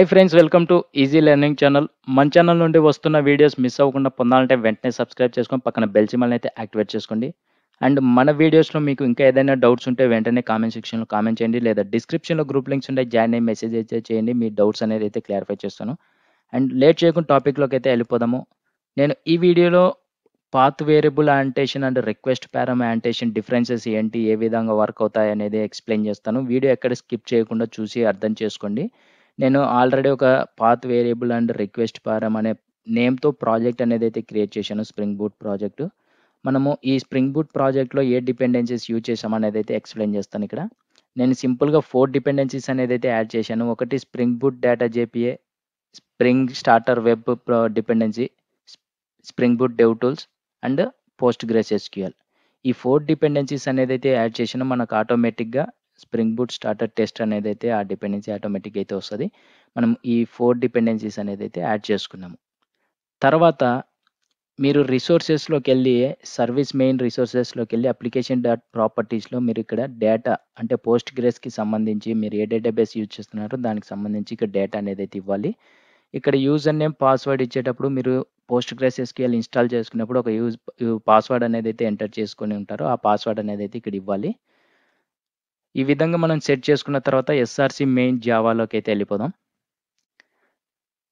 Hi friends welcome to easy learning channel మన channel నుండి వస్తున్న వీడియోస్ మిస్ అవ్వకుండా పొందాలంటే వెంటనే సబ్స్క్రైబ్ చేసుకొని పక్కన బెల్ సిమల్ని అయితే యాక్టివేట్ చేసుకోండి అండ్ మన వీడియోస్లో మీకు ఇంకా ఏదైనా డౌట్స్ ఉంటే వెంటనే కామెంట్ సెక్షన్లో కామెంట్ చేయండి లేదా డిస్క్రిప్షన్లో గ్రూప్ లింక్స్ ఉంటే జాయిన్ అయ్యి మెసేజ్ అయితే చేయండి మీ డౌట్స్ అనేది అయితే క్లారిఫై చేస్తాను అండ్ లేట్ చేయకుండా టాపిక్లోకి అయితే వెళ్ళిపోదాము నేను ఈ వీడియోలో path variable annotation and request param annotation differences ఏంటి ఏ విధంగా వర్క్ అవుతాయి అనేది ఎక్స్ప్లెయిన్ చేస్తాను వీడియో ఎక్కడ స్కిప్ చేయకుండా చూసి అర్థం చేసుకోండి నేను ఆల్రెడీ ఒక పాత్ వేరియబుల్ అండ్ రిక్వెస్ట్ పారం అనే నేమ్తో ప్రాజెక్ట్ అనేది అయితే క్రియేట్ చేశాను స్ప్రింగ్ బూట్ ప్రాజెక్టు మనము ఈ స్ప్రింగ్ బూట్ ప్రాజెక్ట్లో ఏ డిపెండెన్సీస్ యూజ్ చేసాం అనేది అయితే ఎక్స్ప్లెయిన్ చేస్తాను ఇక్కడ నేను సింపుల్గా ఫోర్ డిపెండెన్సీస్ అనేది అయితే యాడ్ చేశాను ఒకటి spring boot data JPA spring starter web dependency spring boot dev tools and postgres SQL ఈ ఫోర్ డిపెండెన్సీస్ అనేది అయితే యాడ్ చేసినా మనకు ఆటోమేటిక్గా స్ప్రింగ్ బూట్ స్టార్టర్ టెస్ట్ అనేది అయితే ఆ డిపెండెన్సీ ఆటోమేటిక్ అయితే వస్తుంది మనం ఈ ఫోర్ డిపెండెన్సీస్ అనేది అయితే యాడ్ చేసుకున్నాము తర్వాత మీరు రిసోర్సెస్లోకి వెళ్ళి సర్వీస్ మెయిన్ రిసోర్సెస్లోకి వెళ్ళి అప్లికేషన్ డాట్ ప్రాపర్టీస్లో మీరు ఇక్కడ డేటా అంటే పోస్ట్ గ్రేస్కి సంబంధించి మీరు ఏ డేటాబేస్ యూజ్ చేస్తున్నారో దానికి సంబంధించి ఇక్కడ డేటా అనేది అయితే ఇవ్వాలి ఇక్కడ యూజర్ నేమ్ పాస్వర్డ్ ఇచ్చేటప్పుడు మీరు పోస్ట్ గ్రేసెస్కి వెళ్ళి ఇన్స్టాల్ చేసుకున్నప్పుడు ఒక యూజ్ పాస్వర్డ్ అనేది అయితే ఎంటర్ చేసుకుని ఉంటారో ఆ పాస్వర్డ్ అనేది అయితే ఇక్కడ ఇవ్వాలి ఈ విధంగా మనం సెట్ చేసుకున్న తర్వాత ఎస్ఆర్సి మెయిన్ జావాలోకి అయితే వెళ్ళిపోదాం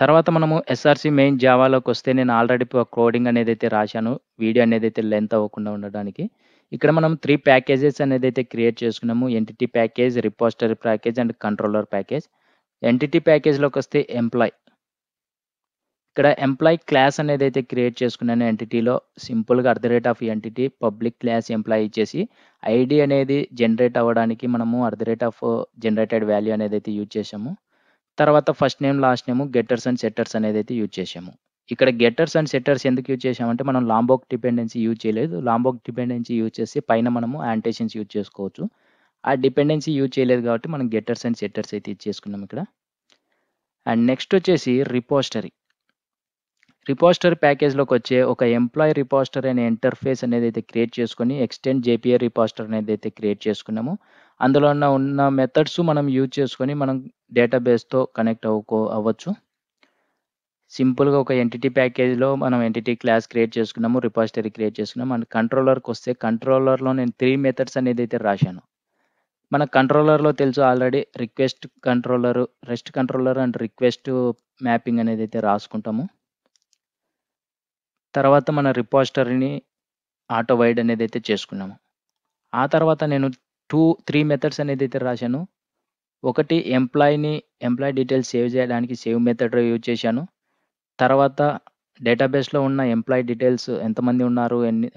తర్వాత మనము ఎస్ఆర్సి మెయిన్ జావాలోకి వస్తే నేను ఆల్రెడీ కోడింగ్ అనేది అయితే రాశాను వీడియో అనేది అయితే లెంత్ అవ్వకుండా ఉండడానికి ఇక్కడ మనం త్రీ ప్యాకేజెస్ అనేది అయితే క్రియేట్ చేసుకున్నాము entity package repository package and controller package entity ప్యాకేజ్లోకి వస్తే ఎంప్లాయ్ ఇక్కడ ఎంప్లాయ్ క్లాస్ అనేది అయితే క్రియేట్ చేసుకున్నాను ఎంటిటీలో సింపుల్గా at rate of entity public class employee ఇచ్చేసి ఐడి అనేది జనరేట్ అవ్వడానికి మనము at the rate of generated value అనేది అయితే యూజ్ చేసాము తర్వాత first name last name getters and setters అనేది అయితే యూజ్ చేసాము ఇక్కడ గెటర్స్ అండ్ సెట్టర్స్ ఎందుకు యూజ్ చేసామంటే మనం లాంబోక్ డిపెండెన్సీ యూజ్ చేయలేదు లాంబోక్ డిపెండెన్సీ యూజ్ చేసి పైన మనము యాంటేషన్స్ యూజ్ చేసుకోవచ్చు ఆ డిపెండెన్సీ యూజ్ చేయలేదు కాబట్టి మనం గెటర్స్ అండ్ సెట్టర్స్ అయితే ఇచ్చేసుకున్నాం ఇక్కడ అండ్ నెక్స్ట్ వచ్చేసి రిపోస్టరీ రిపోస్టర్ ప్యాకేజ్లోకి వచ్చే ఒక ఎంప్లాయీ రిపోస్టర్ అనే ఇంటర్ఫేస్ అనేది అయితే క్రియేట్ చేసుకొని ఎక్స్టెండ్ జేపీఏ రిపోస్టర్ అనేది అయితే క్రియేట్ చేసుకున్నాము అందులో ఉన్న ఉన్న మెథడ్స్ మనం యూజ్ చేసుకొని మనం డేటాబేస్తో కనెక్ట్ అవ్వకో అవ్వచ్చు సింపుల్గా ఒక ఎంటిటీ ప్యాకేజ్లో మనం ఎంటిటీ క్లాస్ క్రియేట్ చేసుకున్నాము రిపోజిటరీ క్రియేట్ చేసుకున్నాము అండ్ కంట్రోలర్కి వస్తే కంట్రోలర్లో నేను త్రీ మెథడ్స్ అనేది అయితే రాశాను మన కంట్రోలర్లో తెలుసు already request controller rest controller and request mapping అనేది అయితే రాసుకుంటాము తర్వాత మన రిపోజిటరీని ఆటో వైడ్ అనేది అయితే చేసుకున్నాము ఆ తర్వాత నేను టూ త్రీ మెథడ్స్ అనేది అయితే రాశాను ఒకటి ఎంప్లాయీని ఎంప్లాయీ డీటెయిల్స్ సేవ్ చేయడానికి సేవ్ మెథడ్ యూజ్ చేశాను తర్వాత డేటాబేస్లో ఉన్న ఎంప్లాయీ డీటెయిల్స్ ఎంతమంది ఉన్నారు ఎన్ని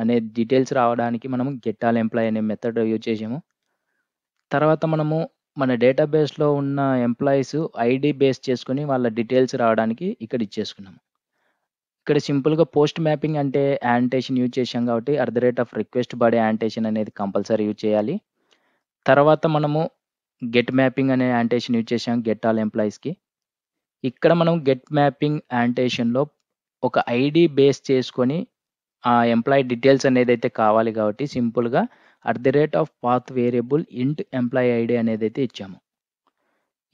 అనే డీటెయిల్స్ రావడానికి మనం గెట్టాల్ ఎంప్లాయ్ అనే మెథడ్ యూజ్ చేసాము తర్వాత మనము మన డేటాబేస్లో ఉన్న ఎంప్లాయీస్ ఐడి బేస్ చేసుకుని వాళ్ళ డీటెయిల్స్ రావడానికి ఇక్కడ ఇచ్చేసుకున్నాము ఇక్కడ సింపుల్‌గా పోస్ట్ మ్యాపింగ్ అంటే యాంటేషన్ యూజ్ చేశాం కాబట్టి, at the rate of request by annotation అనేది కంపల్సరీ యూజ్ చేయాలి. తర్వాత మనము గెట్ మ్యాపింగ్ అనే యాంటేషన్ యూజ్ చేశాం గెట్ ఆల్ ఎంప్లాయీస్‌కి. ఇక్కడ మనం గెట్ మ్యాపింగ్ యాంటేషన్‌లో ఒక ఐడి బేస్ చేసుకొని ఆ ఎంప్లాయీ డీటెయిల్స్ అనేది అయితే కావాలి కాబట్టి సింపుల్‌గా at the rate of path variable int employee అనేది అయితే ఇచ్చాము.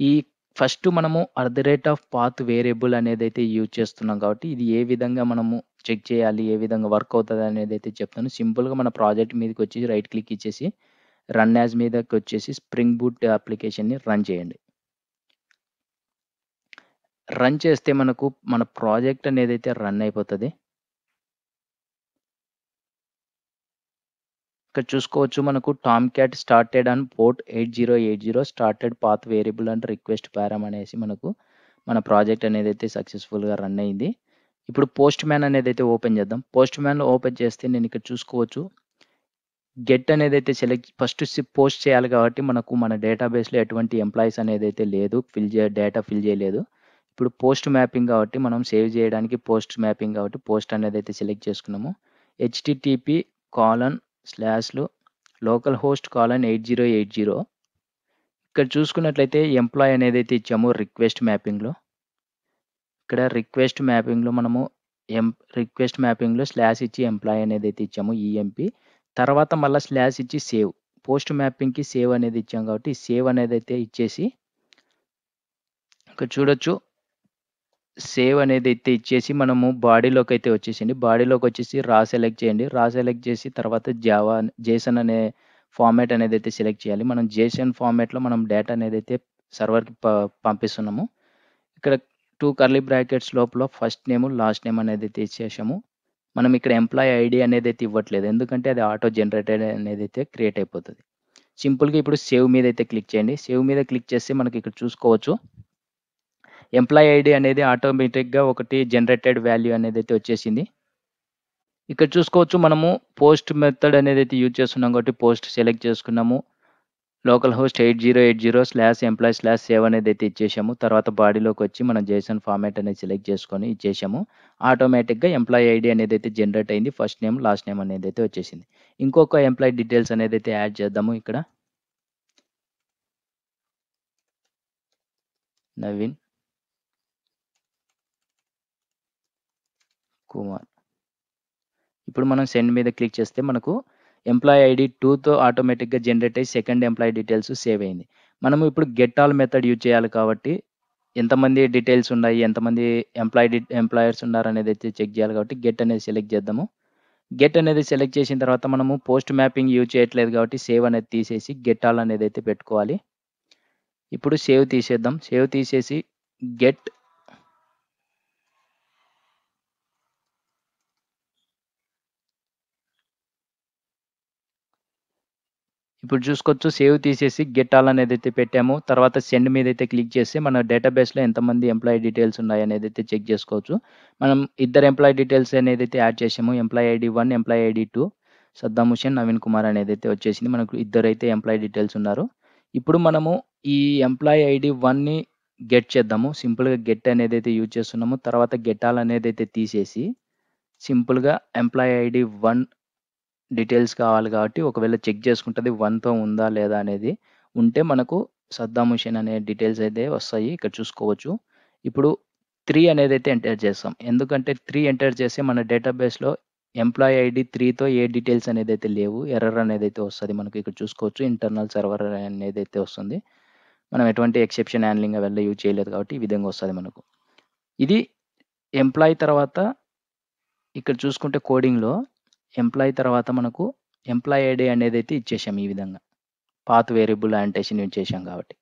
ఈ ఫస్ట్ మనము at the rate of path variable అనేది అయితే యూజ్ చేస్తున్నాం కాబట్టి ఇది ఏ విధంగా మనము చెక్ చేయాలి ఏ విధంగా వర్క్ అవుతుంది అనేది అయితే చెప్తాను సింపుల్గా మన ప్రాజెక్ట్ మీదకి వచ్చి రైట్ క్లిక్ ఇచ్చేసి రన్ యాజ్ మీదకి వచ్చేసి స్ప్రింగ్ బూట్ అప్లికేషన్ని రన్ చేయండి రన్ చేస్తే మనకు మన ప్రాజెక్ట్ అనేది అయితే రన్ అయిపోతుంది ఇక్కడ చూసుకోవచ్చు మనకు Tomcat started and port eight zero eight zero started path variable and request param అనేసి మనకు మన ప్రాజెక్ట్ అనేది అయితే సక్సెస్ఫుల్గా రన్ అయింది ఇప్పుడు పోస్ట్ మ్యాన్ అనేది అయితే ఓపెన్ చేద్దాం పోస్ట్ మ్యాన్లో ఓపెన్ చేస్తే నేను ఇక్కడ చూసుకోవచ్చు గెట్ అనేది అయితే సెలెక్ట్ ఫస్ట్ పోస్ట్ చేయాలి కాబట్టి మనకు మన డేటాబేస్లో ఎటువంటి ఎంప్లాయీస్ అనేది అయితే లేదు ఫిల్ చే డేటా ఫిల్ చేయలేదు ఇప్పుడు పోస్ట్ మ్యాపింగ్ కాబట్టి మనం సేవ్ చేయడానికి పోస్ట్ మ్యాపింగ్ కాబట్టి పోస్ట్ అనేది అయితే సెలెక్ట్ చేసుకున్నాము హెచ్టిటిపి కాలన్ స్లాష్లు local host colon eight zero eight zero ఇక్కడ చూసుకున్నట్లయితే ఎంప్లాయ్ అనేది అయితే ఇచ్చాము రిక్వెస్ట్ మ్యాపింగ్లో ఇక్కడ రిక్వెస్ట్ మ్యాపింగ్లో మనము ఎం రిక్వెస్ట్ మ్యాపింగ్లో స్లాష్ ఇచ్చి ఎంప్లాయ్ అనేది అయితే ఇచ్చాము ఈఎంపి e తర్వాత మళ్ళీ స్లాష్ ఇచ్చి సేవ్ పోస్ట్ మ్యాపింగ్కి సేవ్ అనేది ఇచ్చాం కాబట్టి సేవ్ అనేది అయితే ఇచ్చేసి ఇక్కడ చూడొచ్చు సేవ్ అనేది అయితే ఇచ్చేసి మనము బాడీలోకి అయితే వచ్చేసింది బాడీలోకి వచ్చేసి రా సెలెక్ట్ చేయండి రా సెలెక్ట్ చేసి తర్వాత జావా జేసన్ అనే ఫార్మాట్ అనేది అయితే సెలెక్ట్ చేయాలి మనం జేసన్ ఫార్మాట్లో మనం డేటా అనేది అయితే సర్వర్కి ప పంపిస్తున్నాము ఇక్కడ టూ కర్లీ బ్రాకెట్స్ లోపల ఫస్ట్ నేమ్ లాస్ట్ నేమ్ అనేది అయితే ఇచ్చేసాము మనం ఇక్కడ ఎంప్లాయీ ఐడి అనేది అయితే ఇవ్వట్లేదు ఎందుకంటే అది ఆటో జనరేటెడ్ అనేది అయితే క్రియేట్ అయిపోతుంది సింపుల్గా ఇప్పుడు సేవ్ మీద అయితే క్లిక్ చేయండి సేవ్ మీద క్లిక్ చేస్తే మనకి ఇక్కడ చూసుకోవచ్చు ఎంప్లాయీ ఐడి అనేది ఆటోమేటిక్గా ఒకటి జనరేటెడ్ వాల్యూ అనేది అయితే వచ్చేసింది ఇక్కడ చూసుకోవచ్చు మనము పోస్ట్ మెథడ్ అనేది అయితే యూజ్ చేస్తున్నాం కాబట్టి పోస్ట్ సెలెక్ట్ చేసుకున్నాము local host eight zero eight zero slash employ slash save అనేది అయితే ఇచ్చేసాము తర్వాత బాడీలోకి వచ్చి మనం జేసన్ ఫార్మాట్ అనేది సెలెక్ట్ చేసుకొని ఇచ్చేసాము ఆటోమేటిక్గా ఎంప్లాయ్ ఐడి అనేది అయితే జనరేట్ అయింది ఫస్ట్ నేమ్ లాస్ట్ నేమ్ అనేది అయితే వచ్చేసింది ఇంకొక ఎంప్లాయ్ డీటెయిల్స్ అనేది అయితే యాడ్ చేద్దాము ఇక్కడ నవీన్ కుమార్ ఇప్పుడు మనం సెండ్ మీద క్లిక్ చేస్తే మనకు ఎంప్లాయీ ఐడి టూతో ఆటోమేటిక్గా జనరేట్ అయ్యి సెకండ్ ఎంప్లాయీ డీటెయిల్స్ సేవ్ అయింది మనము ఇప్పుడు గెట్ ఆల్ మెథడ్ యూజ్ చేయాలి కాబట్టి ఎంతమంది డీటెయిల్స్ ఉన్నాయి ఎంతమంది ఎంప్లాయీ ఎంప్లాయర్స్ ఉన్నారు అనేది అయితే చెక్ చేయాలి కాబట్టి గెట్ అనేది సెలెక్ట్ చేద్దాము గెట్ అనేది సెలెక్ట్ చేసిన తర్వాత మనము పోస్ట్ మ్యాపింగ్ యూజ్ చేయట్లేదు కాబట్టి సేవ్ అనేది తీసేసి గెట్ ఆల్ అనేది అయితే పెట్టుకోవాలి ఇప్పుడు సేవ్ తీసేద్దాం సేవ్ తీసేసి గెట్ ఇప్పుడు చూసుకోవచ్చు సేవ్ తీసేసి గెట్ ఆల్ అనేది అయితే పెట్టాము తర్వాత సెండ్ మీద అయితే క్లిక్ చేసి మన డేటాబేస్లో ఎంతమంది ఎంప్లాయీ డీటెయిల్స్ ఉన్నాయి అనేది అయితే చెక్ చేసుకోవచ్చు మనం ఇద్దరు ఎంప్లాయీ డీటెయిల్స్ అనేది అయితే యాడ్ చేసాము employee ID one employee ID two Saddam Hussain Naveen Kumar అనేది అయితే వచ్చేసింది మనకు ఇద్దరైతే ఎంప్లాయీ డీటెయిల్స్ ఉన్నారు ఇప్పుడు మనము ఈ ఎంప్లాయీ ఐడి వన్ని గెట్ చేద్దాము సింపుల్గా గెట్ అనేది అయితే యూజ్ చేస్తున్నాము తర్వాత గెట్ ఆల్ అనేది అయితే తీసేసి సింపుల్గా ఎంప్లాయీ ఐడి వన్ డీటెయిల్స్ కావాలి కాబట్టి ఒకవేళ చెక్ చేసుకుంటుంది వన్తో ఉందా లేదా అనేది ఉంటే మనకు సద్దాం హుషేన్ అనే డీటెయిల్స్ అయితే వస్తాయి ఇక్కడ చూసుకోవచ్చు ఇప్పుడు త్రీ అనేది అయితే ఎంటర్ చేస్తాం ఎందుకంటే త్రీ ఎంటర్ చేసి మన డేటాబేస్లో ఎంప్లాయ్ ఐడి త్రీతో ఏ డీటెయిల్స్ అనేది అయితే లేవు ఎర్రర్ అనేది అయితే వస్తుంది మనకు ఇక్కడ చూసుకోవచ్చు ఇంటర్నల్ సర్వర్ అనేది అయితే వస్తుంది మనం ఎటువంటి ఎక్సెప్షన్ హ్యాండ్లింగ్ అవన్నీ యూజ్ చేయలేదు కాబట్టి ఈ విధంగా వస్తుంది మనకు ఇది ఎంప్లాయ్ తర్వాత ఇక్కడ చూసుకుంటే కోడింగ్లో ఎంప్లాయ్ తర్వాత మనకు ఎంప్లాయ్ ఐడి అనేది అయితే ఇచ్చేసాం ఈ విధంగా పాత్ వేరియబుల్ యాంటేషన్ యూజ్ చేసాం కాబట్టి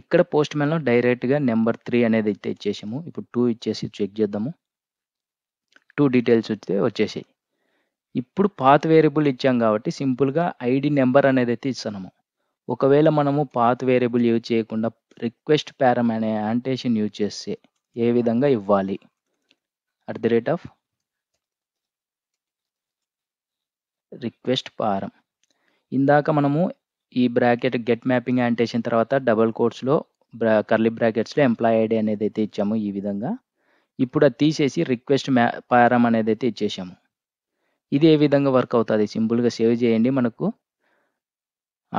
ఇక్కడ పోస్ట్ మెన్లో డైరెక్ట్గా నెంబర్ త్రీ అనేది అయితే ఇచ్చేసాము ఇప్పుడు టూ ఇచ్చేసి చెక్ చేద్దాము టూ డీటెయిల్స్ వస్తే వచ్చేసాయి ఇప్పుడు పాత్ వేరియబుల్ ఇచ్చాం కాబట్టి సింపుల్గా ఐడి నెంబర్ అనేది అయితే ఇస్తున్నాము ఒకవేళ మనము పాత్ వేరియబుల్ యూజ్ చేయకుండా రిక్వెస్ట్ ప్యారమ్ అనే యాంటేషన్ యూజ్ చేస్తే ఏ విధంగా ఇవ్వాలి at the rate of request form ఇందాక మనము ఈ బ్రాకెట్ గెట్ మ్యాపింగ్ యాండ్ తర్వాత డబల్ కోట్స్లో బ్రా కర్లీ బ్రాకెట్స్లో ఎంప్లాయ్ ఐడి అనేది అయితే ఇచ్చాము ఈ విధంగా ఇప్పుడు అది తీసేసి రిక్వెస్ట్ మ్యా పారం అనేది అయితే ఇచ్చేసాము ఇది ఏ విధంగా వర్క్ అవుతుంది సింపుల్గా సేవ్ చేయండి మనకు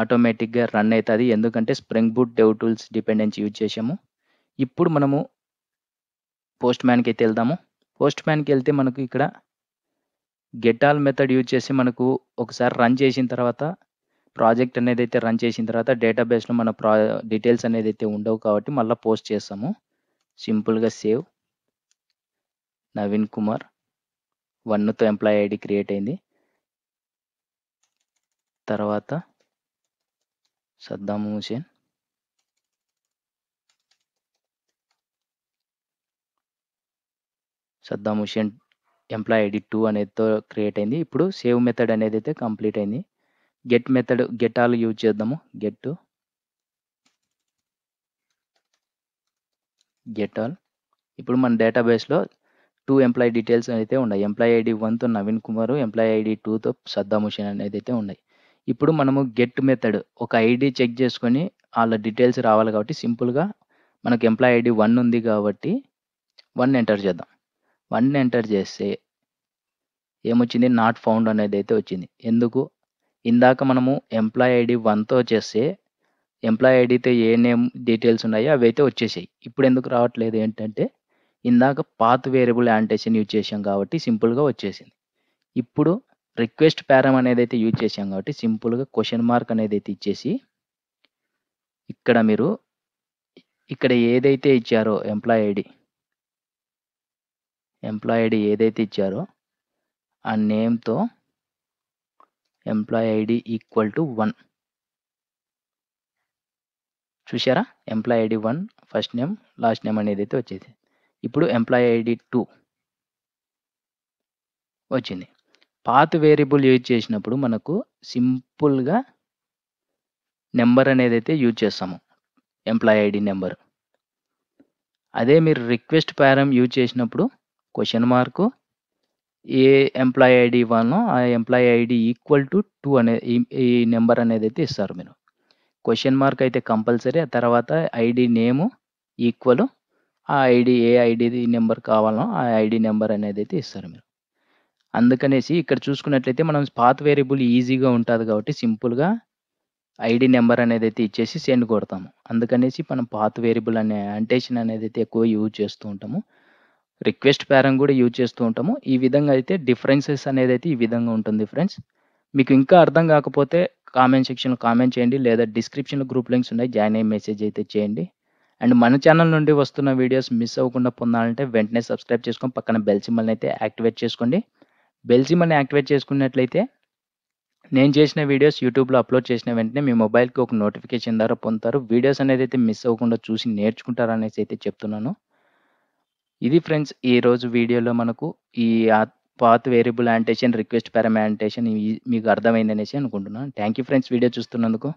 ఆటోమేటిక్గా రన్ అవుతుంది ఎందుకంటే Spring boot dev tools dependence use చేసాము ఇప్పుడు మనము పోస్ట్ మ్యాన్కి అయితే వెళ్దాము పోస్ట్ మ్యాన్కి వెళ్తే మనకు ఇక్కడ ఆల్ మెథడ్ యూజ్ చేసి మనకు ఒకసారి రన్ చేసిన తర్వాత ప్రాజెక్ట్ అనేది అయితే రన్ చేసిన తర్వాత డేటాబేస్లో మన ప్రా డీటెయిల్స్ అనేది అయితే ఉండవు కాబట్టి మళ్ళీ పోస్ట్ చేస్తాము సింపుల్గా సేవ్ నవీన్ కుమార్ వన్తో ఎంప్లాయీ ఐడి క్రియేట్ అయింది తర్వాత Saddam Hussain Saddam Hussain employ ID two అనేదితో క్రియేట్ అయింది ఇప్పుడు సేవ్ మెథడ్ అనేది అయితే కంప్లీట్ అయింది get method get all use చేద్దాము గెట్ గెట్ ఆల్ ఇప్పుడు మన డేటాబేస్లో టూ ఎంప్లాయీ డీటెయిల్స్ అయితే ఉన్నాయి ఎంప్లాయ్ ఐడి వన్తో నవీన్ కుమార్ ఎంప్లాయ్ ఐడి టూతో సద్దా హుషేన్ అనేది అయితే ఉన్నాయి ఇప్పుడు మనము గెట్ మెథడ్ ఒక ఐడి చెక్ చేసుకొని వాళ్ళ డీటెయిల్స్ రావాలి కాబట్టి సింపుల్గా మనకు ఎంప్లాయ్ ఐడి వన్ ఉంది కాబట్టి వన్ ఎంటర్ చేద్దాం వన్ ఎంటర్ చేస్తే ఏమొచ్చింది నాట్ ఫౌండ్ అనేది అయితే వచ్చింది ఎందుకు ఇందాక మనము ఎంప్లాయ్ ఐడి వన్తో చేస్తే ఎంప్లాయ్ ఐడితో ఏ నేమ్ డీటెయిల్స్ ఉన్నాయో అవి అయితే వచ్చేసాయి ఇప్పుడు ఎందుకు రావట్లేదు ఏంటంటే ఇందాక పాత్ వేరియబుల్ యాంటేషన్ యూజ్ చేసాం కాబట్టి సింపుల్గా వచ్చేసింది ఇప్పుడు రిక్వెస్ట్ ప్యారం అనేది అయితే యూజ్ చేసాం కాబట్టి సింపుల్గా క్వశ్చన్ మార్క్ అనేది అయితే ఇచ్చేసి ఇక్కడ మీరు ఇక్కడ ఏదైతే ఇచ్చారో ఎంప్లాయ్ ఐడి ఎంప్లాయ్ ఐడి ఏదైతే ఇచ్చారో ఆ నేమ్తో employ ID equal to one చూసారా employ ID one first name last name అనేది అయితే వచ్చేది ఇప్పుడు ఎంప్లాయ్ ఐడి టూ వచ్చింది పాత్ వేరియబుల్ యూజ్ చేసినప్పుడు మనకు సింపుల్గా నెంబర్ అనేది అయితే యూజ్ చేస్తాము ఎంప్లాయ్ ఐడి నెంబర్ అదే మీరు రిక్వెస్ట్ ప్యారం యూజ్ చేసినప్పుడు క్వశ్చన్ మార్కు ఏ ఎంప్లాయీ ఐడి ఇవ్వాలనో ఆ employee ID equal to two అనే ఈ నెంబర్ అనేది అయితే ఇస్తారు మీరు క్వశ్చన్ మార్క్ అయితే కంపల్సరీ ఆ తర్వాత ఐడి నేము ఈక్వల్ ఆ ఐడి ఏ ఐడి నెంబర్ కావాలనో ఆ ఐడి నెంబర్ అనేది అయితే ఇస్తారు మీరు అందుకనేసి ఇక్కడ చూసుకున్నట్లయితే మనం పాత్ వేరియబుల్ ఈజీగా ఉంటుంది కాబట్టి సింపుల్గా ఐడి నెంబర్ అనేది అయితే ఇచ్చేసి సెండ్ కొడతాము అందుకనేసి మనం పాత్ వేరియబుల్ అనే అంటేషన్ అనేది అయితే ఎక్కువ యూజ్ చేస్తూ ఉంటాము రిక్వెస్ట్ పేరం కూడా యూజ్ చేస్తూ ఉంటాము ఈ విధంగా అయితే డిఫరెన్సెస్ అనేది అయితే ఈ విధంగా ఉంటుంది ఫ్రెండ్స్ మీకు ఇంకా అర్థం కాకపోతే కామెంట్ సెక్షన్లో కామెంట్ చేయండి లేదా డిస్క్రిప్షన్లో గ్రూప్ లింక్స్ ఉన్నాయి జాయిన్ అయ్యి మెసేజ్ అయితే చేయండి అండ్ మన ఛానల్ నుండి వస్తున్న వీడియోస్ మిస్ అవ్వకుండా పొందాలంటే వెంటనే సబ్స్క్రైబ్ చేసుకొని పక్కన బెల్ సిమ్మల్ని అయితే యాక్టివేట్ చేసుకోండి బెల్ సిమ్మల్ని యాక్టివేట్ చేసుకున్నట్లయితే నేను చేసిన వీడియోస్ యూట్యూబ్లో అప్లోడ్ చేసిన వెంటనే మీ మొబైల్కి ఒక నోటిఫికేషన్ ద్వారా పొందుతారు వీడియోస్ అనేది అయితే మిస్ అవ్వకుండా చూసి నేర్చుకుంటారు అనేసి అయితే చెప్తున్నాను ఇది ఫ్రెండ్స్ ఈరోజు వీడియోలో మనకు ఈ పాత్ వేరియబుల్ యాంటేషన్ రిక్వెస్ట్ పారామెంటేషన్ మీకు అర్థమైంది అనేసి అనుకుంటున్నాను థ్యాంక్ యూ ఫ్రెండ్స్ వీడియో చూస్తున్నందుకు